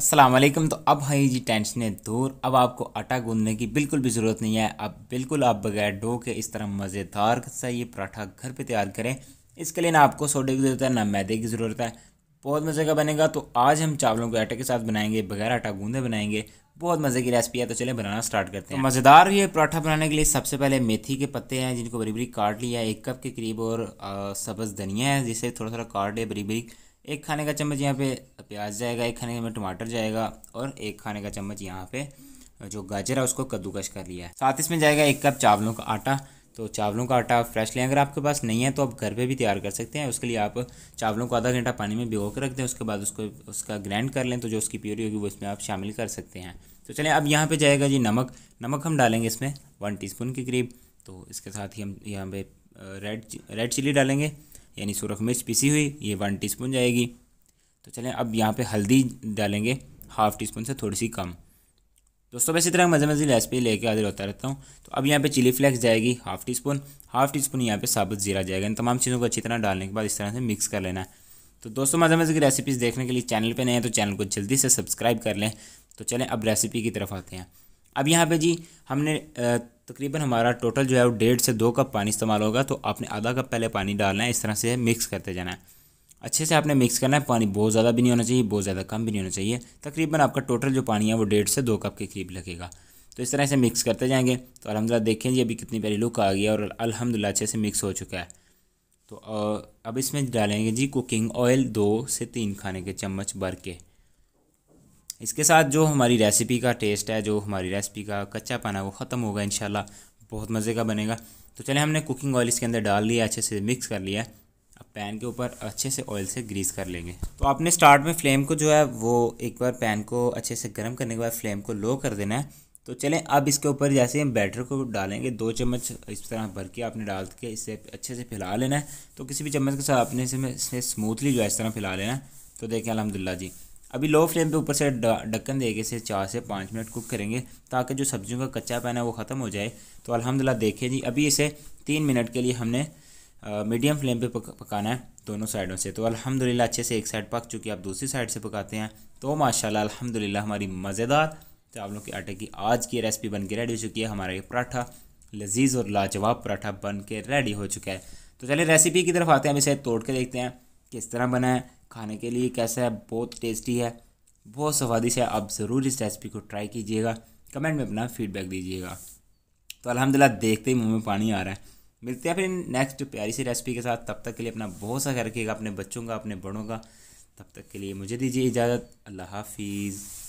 असलम तो अब है हाँ जी है दूर अब आपको आटा गूंदने की बिल्कुल भी ज़रूरत नहीं है अब बिल्कुल आप बगैर डो के इस तरह मज़ेदार सा ये पराठा घर पे तैयार करें इसके लिए ना आपको सोडे की ज़रूरत है ना मैदे की ज़रूरत है बहुत मज़े का बनेगा तो आज हम चावलों के आटे के साथ बनाएंगे बगैर आटा गूंदे बनाएंगे बहुत मज़े की रेसिपी है तो चले बनाना स्टार्ट करते हैं तो मज़ेदार ये पराठा बनाने के लिए सबसे पहले मेथी के पत्ते हैं जिनको बरी बरी काट लिया है एक कप के करीब और सब्ज़ धनिया है जिसे थोड़ा थोड़ा काट लिया बरी बरी एक खाने का चम्मच यहाँ पे प्याज जाएगा एक खाने में टमाटर जाएगा और एक खाने का चम्मच यहाँ पे जो गाजर है उसको कद्दूकश कर लिया है साथ इसमें जाएगा एक कप चावलों का आटा तो चावलों का आटा फ्रेश लें अगर आपके पास नहीं है तो आप घर पे भी तैयार कर सकते हैं उसके लिए आप चावलों को आधा घंटा पानी में भिगो के रख दें उसके बाद उसको उसका ग्राइंड कर लें तो जो उसकी प्योरी होगी वो इसमें आप शामिल कर सकते हैं तो चलें अब यहाँ पे जाएगा जी नमक नमक हम डालेंगे इसमें वन टी के करीब तो इसके साथ ही हम यहाँ पे रेड रेड चिली डालेंगे यानी सुरख मिर्च पिसी हुई ये वन टी जाएगी तो चलें अब यहाँ पर हल्दी डालेंगे हाफ़ टी स्पून से थोड़ी सी कम दोस्तों मैं इसी तरह मज़े मज़े रेसिपी लेके हाजिर होता रहता हूँ तो अब यहाँ पे चिली फ्लेक्स जाएगी half teaspoon half teaspoon यहाँ पे साबुत जीरा जाएगा इन तमाम चीज़ों को अच्छी तरह डालने के बाद इस तरह से मिक्स कर लेना है तो दोस्तों मज़े मज़े की रेसिपीज़ देखने के लिए चैनल पर नए हैं तो चैनल को जल्दी से सब्सक्राइब कर लें तो चलें अब रेसिपी की तरफ आते हैं अब यहाँ पे जी हमने तकरीबन हमारा टोटल जो है वो डेढ़ से दो कप पानी इस्तेमाल होगा तो आपने आधा कप पहले पानी डालना है इस तरह से मिक्स करते जाना है अच्छे से आपने मिक्स करना है पानी बहुत ज़्यादा भी नहीं होना चाहिए बहुत ज़्यादा कम भी नहीं होना चाहिए तकरीबन आपका टोटल जो पानी है वो डेढ़ से दो कप के करीब लगेगा तो इस तरह से मिक्स करते जाएंगे तो अलहमदिल्ला देखें जी अभी कितनी प्यारी लुक आ गई है और अलहमदिल्ला अच्छे से मिक्स हो चुका है तो अब इसमें डालेंगे जी कुकिंग ऑयल दो से तीन खाने के चम्मच भर के इसके साथ जो हमारी रेसिपी का टेस्ट है जो हमारी रेसिपी का कच्चा पाना है वो ख़त्म होगा इन बहुत मज़े का बनेगा तो चले हमने कुकिंग ऑयल इसके अंदर डाल लिया अच्छे से मिक्स कर लिया अब पैन के ऊपर अच्छे से ऑयल से ग्रीस कर लेंगे तो आपने स्टार्ट में फ्लेम को जो है वो एक बार पैन को अच्छे से गर्म करने के बाद फ्लेम को लो कर देना है तो चलें अब इसके ऊपर जैसे हम बैटर को डालेंगे दो चम्मच इस तरह भर के आपने डाल के इसे अच्छे से फैला लेना है तो किसी भी चम्मच के साथ आपने इसे स्मूथली जो है इस तरह फैला लेना है तो देखें अलहमदिल्ला जी अभी लो फ्लेम पे ऊपर से ढक्कन देके इसे चार से पाँच मिनट कुक करेंगे ताकि जो सब्जियों का कच्चा पैन है वो ख़त्म हो जाए तो अलहमदिल्ला देखें जी अभी इसे तीन मिनट के लिए हमने मीडियम फ्लेम पे पक, पकाना है दोनों साइडों से तो अल्हम्दुलिल्लाह अच्छे से एक साइड पक चुकी आप दूसरी साइड से पकाते हैं तो माशाल्लाह अल्हम्दुलिल्लाह हमारी मज़ेदार चावलों तो के आटे की आज की रेसिपी बन के रेडी हो चुकी है हमारा ये पराठा लजीज और लाजवाब पराठा बन के रेडी हो चुका है तो चलिए रेसिपी की तरफ आते हैं हम इसे तोड़ के देखते हैं किस तरह बना है खाने के लिए कैसा है बहुत टेस्टी है बहुत स्वादिष्ट है आप ज़रूर इस रेसिपी को ट्राई कीजिएगा कमेंट में अपना फीडबैक दीजिएगा तो अलहमदिल्ला देखते ही मुँह में पानी आ रहा है मिलते हैं फिर नेक्स्ट प्यारी सी रेसिपी के साथ तब तक के लिए अपना बहुत सा ख्याल रखिएगा अपने बच्चों का अपने बड़ों का तब तक के लिए मुझे दीजिए इजाज़त अल्लाह हाफिज़